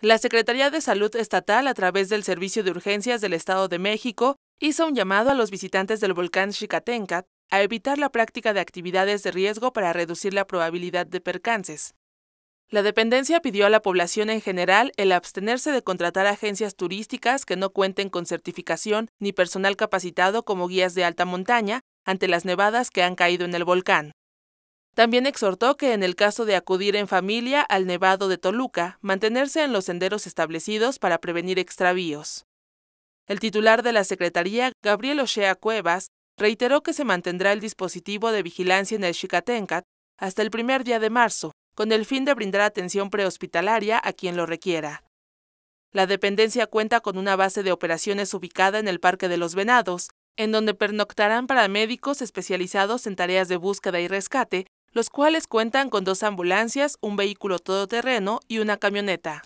La Secretaría de Salud Estatal, a través del Servicio de Urgencias del Estado de México, hizo un llamado a los visitantes del volcán Xicatencat a evitar la práctica de actividades de riesgo para reducir la probabilidad de percances. La dependencia pidió a la población en general el abstenerse de contratar agencias turísticas que no cuenten con certificación ni personal capacitado como guías de alta montaña ante las nevadas que han caído en el volcán. También exhortó que en el caso de acudir en familia al Nevado de Toluca, mantenerse en los senderos establecidos para prevenir extravíos. El titular de la Secretaría, Gabriel Ochea Cuevas, reiteró que se mantendrá el dispositivo de vigilancia en el Xicatencat hasta el primer día de marzo, con el fin de brindar atención prehospitalaria a quien lo requiera. La dependencia cuenta con una base de operaciones ubicada en el Parque de los Venados, en donde pernoctarán médicos especializados en tareas de búsqueda y rescate los cuales cuentan con dos ambulancias, un vehículo todoterreno y una camioneta.